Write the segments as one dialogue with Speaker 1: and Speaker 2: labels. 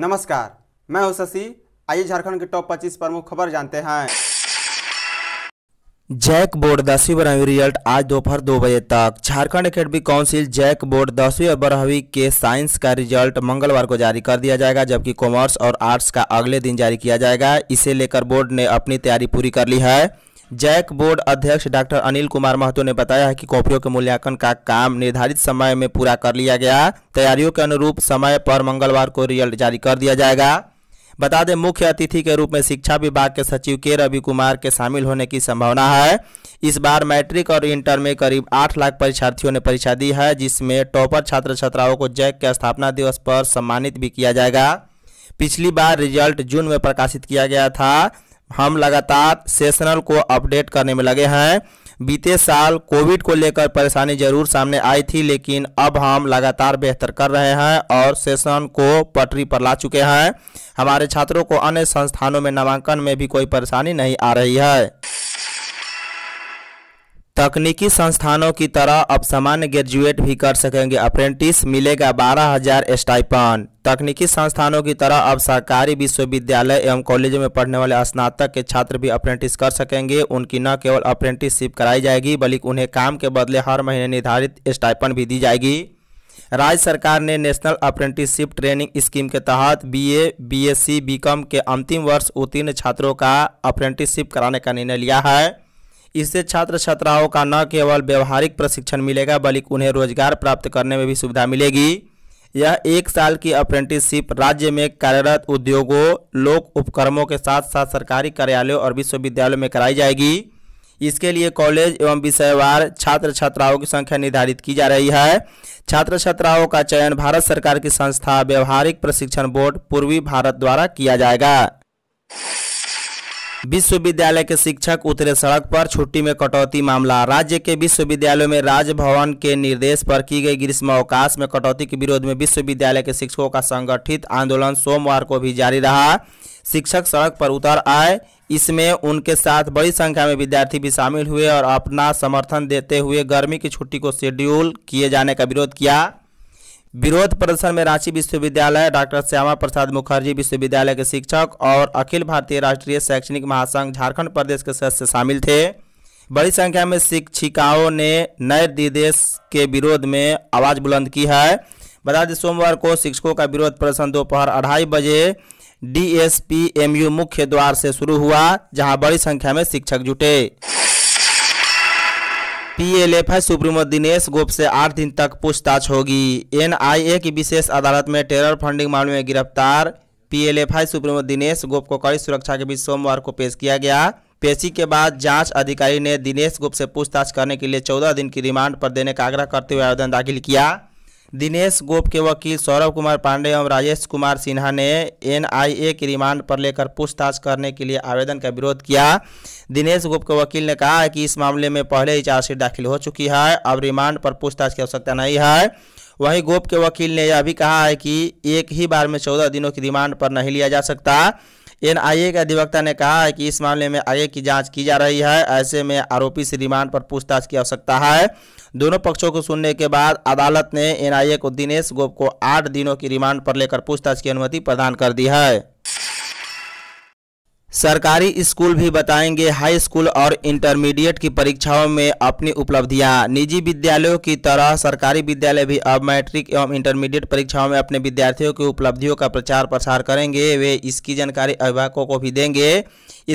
Speaker 1: नमस्कार मैं हूं शशि आइए झारखंड के टॉप 25 प्रमुख खबर जानते हैं जैक बोर्ड दसवीं बारहवीं रिजल्ट आज दोपहर दो बजे तक Jharkhand academic council JAC board दसवीं और बारहवीं के साइंस का रिजल्ट मंगलवार को जारी कर दिया जाएगा जबकि कॉमर्स और आर्ट्स का अगले दिन जारी किया जाएगा इसे लेकर बोर्ड ने अपनी तैयारी पूरी कर ली है जैक बोर्ड अध्यक्ष डॉक्टर अनिल कुमार महतो ने बताया है कि कॉपियों के मूल्यांकन का काम निर्धारित समय में पूरा कर लिया गया तैयारियों के अनुरूप समय पर मंगलवार को रिजल्ट जारी कर दिया जाएगा बता दें मुख्य अतिथि के रूप में शिक्षा विभाग के सचिव के रवि कुमार के शामिल होने की संभावना है इस बार मैट्रिक और इंटर में करीब आठ लाख परीक्षार्थियों ने परीक्षा दी है जिसमें टॉपर छात्र छात्राओं को जैक के स्थापना दिवस पर सम्मानित भी किया जाएगा पिछली बार रिजल्ट जून में प्रकाशित किया गया था हम लगातार सेशनल को अपडेट करने में लगे हैं बीते साल कोविड को लेकर परेशानी जरूर सामने आई थी लेकिन अब हम लगातार बेहतर कर रहे हैं और सेशन को पटरी पर ला चुके हैं हमारे छात्रों को अन्य संस्थानों में नामांकन में भी कोई परेशानी नहीं आ रही है तकनीकी संस्थानों की तरह अब सामान्य ग्रेजुएट भी कर सकेंगे अप्रेंटिस मिलेगा बारह हजार स्टाइपन तकनीकी संस्थानों की तरह अब सरकारी विश्वविद्यालय एवं कॉलेजों में पढ़ने वाले स्नातक के छात्र भी अप्रेंटिस कर सकेंगे उनकी न केवल अप्रेंटिसशिप कराई जाएगी बल्कि उन्हें काम के बदले हर महीने निर्धारित स्टाइपन भी दी जाएगी राज्य सरकार ने नेशनल अप्रेंटिसशिप ट्रेनिंग स्कीम के तहत बीए, बीएससी, बीकॉम के अंतिम वर्ष उत्तीर्ण छात्रों का अप्रेंटिसशिप कराने का निर्णय लिया है इससे छात्र छात्राओं का न केवल व्यवहारिक प्रशिक्षण मिलेगा बल्कि उन्हें रोजगार प्राप्त करने में भी सुविधा मिलेगी यह एक साल की अप्रेंटिसशिप राज्य में कार्यरत उद्योगों लोक उपक्रमों के साथ साथ सरकारी कार्यालयों और विश्वविद्यालयों में कराई जाएगी इसके लिए कॉलेज एवं विषयवार छात्र छात्राओं की संख्या निर्धारित की जा रही है छात्र छात्राओं का चयन भारत सरकार की संस्था व्यवहारिक प्रशिक्षण बोर्ड पूर्वी भारत द्वारा किया जाएगा विश्वविद्यालय के शिक्षक उतरे सड़क पर छुट्टी में कटौती मामला राज्य के विश्वविद्यालयों में राजभवन के निर्देश पर की गई ग्रीष्म अवकाश में कटौती के विरोध में विश्वविद्यालय के शिक्षकों का संगठित आंदोलन सोमवार को भी जारी रहा शिक्षक सड़क पर उतर आए इसमें उनके साथ बड़ी संख्या में विद्यार्थी भी शामिल हुए और अपना समर्थन देते हुए गर्मी की छुट्टी को शेड्यूल किए जाने का विरोध किया विरोध प्रदर्शन में रांची विश्वविद्यालय डॉक्टर श्यामा प्रसाद मुखर्जी विश्वविद्यालय के शिक्षक और अखिल भारतीय राष्ट्रीय शैक्षणिक महासंघ झारखंड प्रदेश के सदस्य शामिल थे बड़ी संख्या में शिक्षिकाओं ने नए निर्देश के विरोध में आवाज़ बुलंद की है बता दें सोमवार को शिक्षकों का विरोध प्रदर्शन दोपहर अढ़ाई बजे डी यू मुख्य द्वार से शुरू हुआ जहां बड़ी संख्या में शिक्षक जुटे पीएलएफआई सुप्रीमो दिनेश गोप से आठ दिन तक पूछताछ होगी एनआईए की विशेष अदालत में टेरर फंडिंग मामले में गिरफ्तार पीएलएफआई सुप्रीमो दिनेश गोप को कड़ी सुरक्षा के बीच सोमवार को पेश किया गया पेशी के बाद जांच अधिकारी ने दिनेश गुप्त से पूछताछ करने के लिए चौदह दिन की रिमांड पर देने का आग्रह करते हुए आवेदन दाखिल किया दिनेश गोप के वकील सौरभ कुमार पांडे एवं राजेश कुमार सिन्हा ने एनआईए की रिमांड पर लेकर पूछताछ करने के लिए आवेदन का विरोध किया दिनेश गोप के वकील ने कहा है कि इस मामले में पहले ही चार्जशीट दाखिल हो चुकी है अब रिमांड पर पूछताछ की आवश्यकता नहीं है वहीं गोप के वकील ने यह भी कहा है कि एक ही बार में चौदह दिनों की रिमांड पर नहीं लिया जा सकता एनआईए के अधिवक्ता ने कहा है कि इस मामले में आगे की जांच की जा रही है ऐसे में आरोपी से रिमांड पर पूछताछ की आवश्यकता है दोनों पक्षों को सुनने के बाद अदालत ने एनआईए को दिनेश गोप को आठ दिनों की रिमांड पर लेकर पूछताछ की अनुमति प्रदान कर दी है सरकारी स्कूल भी बताएंगे हाई स्कूल और इंटरमीडिएट की परीक्षाओं में अपनी उपलब्धियां निजी विद्यालयों की तरह सरकारी विद्यालय भी अब मैट्रिक एवं इंटरमीडिएट परीक्षाओं में अपने विद्यार्थियों की उपलब्धियों का प्रचार प्रसार करेंगे वे इसकी जानकारी अभिभावकों को भी देंगे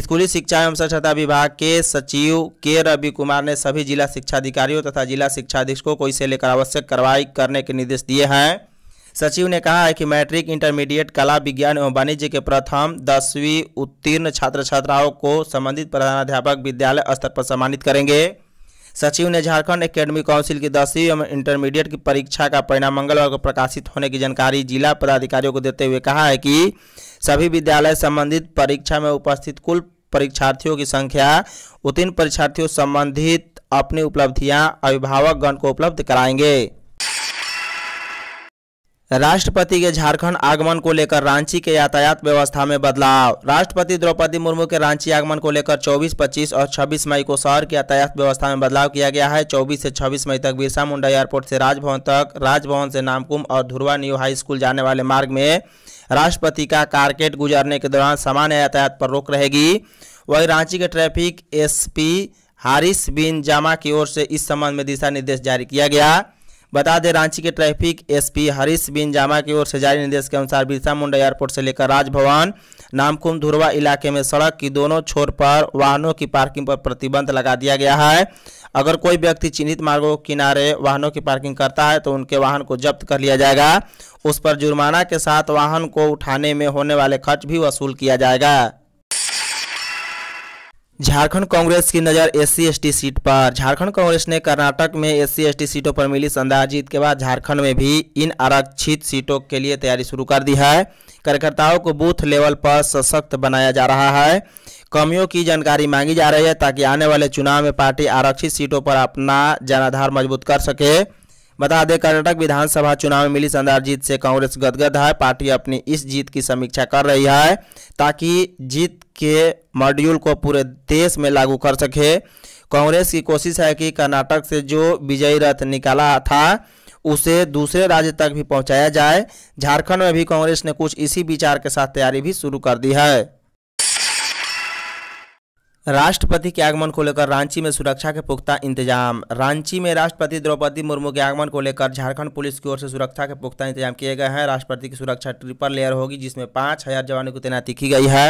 Speaker 1: स्कूली शिक्षा एवं स्वच्छता विभाग के सचिव के रवि कुमार ने सभी जिला शिक्षा अधिकारियों तथा जिला शिक्षा अधीक्षकों को इसे लेकर आवश्यक कार्रवाई करने के निर्देश दिए हैं सचिव ने कहा है कि मैट्रिक इंटरमीडिएट कला विज्ञान एवं वाणिज्य के प्रथम दसवीं उत्तीर्ण छात्र छात्राओं को संबंधित प्रधानाध्यापक विद्यालय स्तर पर सम्मानित करेंगे सचिव ने झारखंड एकेडमी काउंसिल की दसवीं एवं इंटरमीडिएट की परीक्षा का परिणाम मंगलवार को प्रकाशित होने की जानकारी जिला पदाधिकारियों को देते हुए कहा है कि सभी विद्यालय संबंधित परीक्षा में उपस्थित कुल परीक्षार्थियों की संख्या उत्तीर्ण परीक्षार्थियों संबंधित अपनी उपलब्धियां अभिभावकगण को उपलब्ध कराएंगे राष्ट्रपति के झारखंड आगमन को लेकर रांची के यातायात व्यवस्था में बदलाव राष्ट्रपति द्रौपदी मुर्मू के रांची आगमन को लेकर 24, 25 और 26 मई को शहर की यातायात व्यवस्था में बदलाव किया गया है 24 से 26 मई तक बिरसा मुंडा एयरपोर्ट से राजभवन तक राजभवन से नामकुम और धुरवा न्यू हाई स्कूल जाने वाले मार्ग में राष्ट्रपति का कारकेट गुजरने के दौरान सामान्य यातायात पर रोक रहेगी वही रांची के ट्रैफिक एस हारिस बिन जामा की ओर से इस संबंध में दिशा निर्देश जारी किया गया बता दें रांची के ट्रैफिक एसपी हरीश बिन जामा की ओर से जारी निर्देश के अनुसार बिरसा मुंडा एयरपोर्ट से लेकर राजभवन नामकुम धुरवा इलाके में सड़क की दोनों छोर पर वाहनों की पार्किंग पर प्रतिबंध लगा दिया गया है अगर कोई व्यक्ति चिन्हित मार्गों किनारे वाहनों की पार्किंग करता है तो उनके वाहन को जब्त कर लिया जाएगा उस पर जुर्माना के साथ वाहन को उठाने में होने वाले खर्च भी वसूल किया जाएगा झारखंड कांग्रेस की नज़र एससी एसटी सीट पर झारखंड कांग्रेस ने कर्नाटक में एससी एसटी सीटों पर मिली संदार जीत के बाद झारखंड में भी इन आरक्षित सीटों के लिए तैयारी शुरू कर दी है कार्यकर्ताओं को बूथ लेवल पर सशक्त बनाया जा रहा है कमियों की जानकारी मांगी जा रही है ताकि आने वाले चुनाव में पार्टी आरक्षित सीटों पर अपना जनाधार मजबूत कर सके बता दें कर्नाटक विधानसभा चुनाव में मिली शानदार जीत से कांग्रेस गदगद है पार्टी अपनी इस जीत की समीक्षा कर रही है ताकि जीत के मॉड्यूल को पूरे देश में लागू कर सके कांग्रेस की कोशिश है कि कर्नाटक से जो विजयी रथ निकाला था उसे दूसरे राज्य तक भी पहुंचाया जाए झारखंड में भी कांग्रेस ने कुछ इसी विचार के साथ तैयारी भी शुरू कर दी है राष्ट्रपति के आगमन को लेकर रांची में सुरक्षा के पुख्ता इंतजाम रांची में राष्ट्रपति द्रौपदी मुर्मू के आगमन को लेकर झारखंड पुलिस की ओर से सुरक्षा के पुख्ता इंतजाम किए गए हैं राष्ट्रपति की सुरक्षा ट्रिपल लेयर होगी जिसमें पाँच हज़ार जवानों की तैनाती की गई है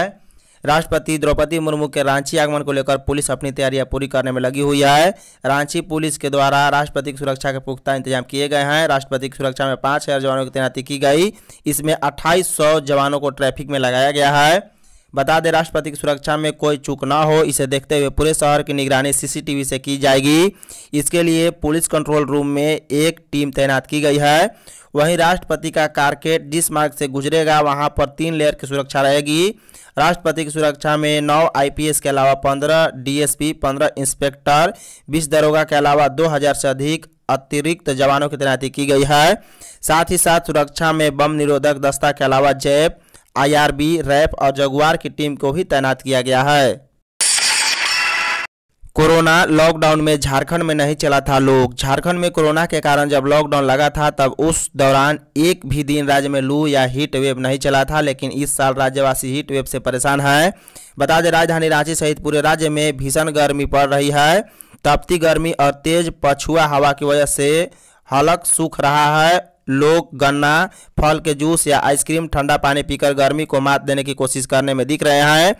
Speaker 1: राष्ट्रपति द्रौपदी मुर्मू के रांची आगमन को लेकर पुलिस अपनी तैयारियां पूरी करने में लगी हुई है रांची पुलिस के द्वारा राष्ट्रपति की सुरक्षा के पुख्ता इंतजाम किए गए हैं राष्ट्रपति की सुरक्षा में पाँच हज़ार जवानों की तैनाती की गई इसमें अट्ठाईस जवानों को ट्रैफिक में लगाया गया है बता दें राष्ट्रपति की सुरक्षा में कोई चूक ना हो इसे देखते हुए पूरे शहर की निगरानी सीसीटीवी से की जाएगी इसके लिए पुलिस कंट्रोल रूम में एक टीम तैनात की गई है वहीं राष्ट्रपति का कारकेट जिस मार्ग से गुजरेगा वहां पर तीन लेयर की सुरक्षा रहेगी राष्ट्रपति की सुरक्षा में नौ आईपीएस के अलावा पंद्रह डीएसपी पंद्रह इंस्पेक्टर बीस दरोगा के अलावा दो हजार से अधिक अतिरिक्त जवानों की तैनाती की गई है साथ ही साथ सुरक्षा में बम निरोधक दस्ता के अलावा जैप आईआरबी, रैप और जगुआर की टीम को भी तैनात किया गया है कोरोना लॉकडाउन में झारखंड में नहीं चला था लोग झारखंड में कोरोना के कारण जब लॉकडाउन लगा था तब उस दौरान एक भी दिन राज्य में लू या हीट वेव नहीं चला था लेकिन इस साल राज्यवासी हीट वेव से परेशान हैं बता दें राजधानी रांची सहित पूरे राज्य में भीषण गर्मी पड़ रही है तपती गर्मी और तेज पछुआ हवा की वजह से हलक सूख रहा है लोग गन्ना फल के जूस या आइसक्रीम ठंडा पानी पीकर गर्मी को मात देने की कोशिश करने में दिख रहे हैं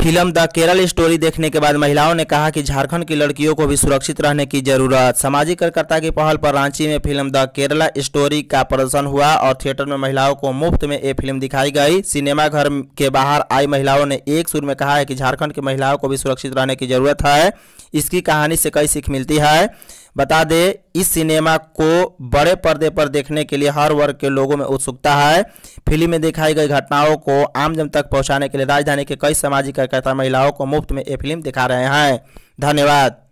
Speaker 1: फिल्म द केरल स्टोरी देखने के बाद महिलाओं ने कहा कि झारखंड की लड़कियों को भी सुरक्षित रहने की जरूरत सामाजिक कार्यकर्ता की पहल पर रांची में फिल्म द केरला स्टोरी का प्रदर्शन हुआ और थिएटर में महिलाओं को मुफ्त में ये फिल्म दिखाई गई सिनेमाघर के बाहर आई महिलाओं ने एक सुर में कहा है कि झारखंड की महिलाओं को भी सुरक्षित रहने की जरूरत है इसकी कहानी से कई सीख मिलती है बता दे इस सिनेमा को बड़े पर्दे पर देखने के लिए हर वर्ग के लोगों में उत्सुकता है फिल्म में दिखाई गई घटनाओं को आम जन तक पहुंचाने के लिए राजधानी के कई सामाजिक कार्यकर्ता महिलाओं को मुफ्त में ये फिल्म दिखा रहे हैं धन्यवाद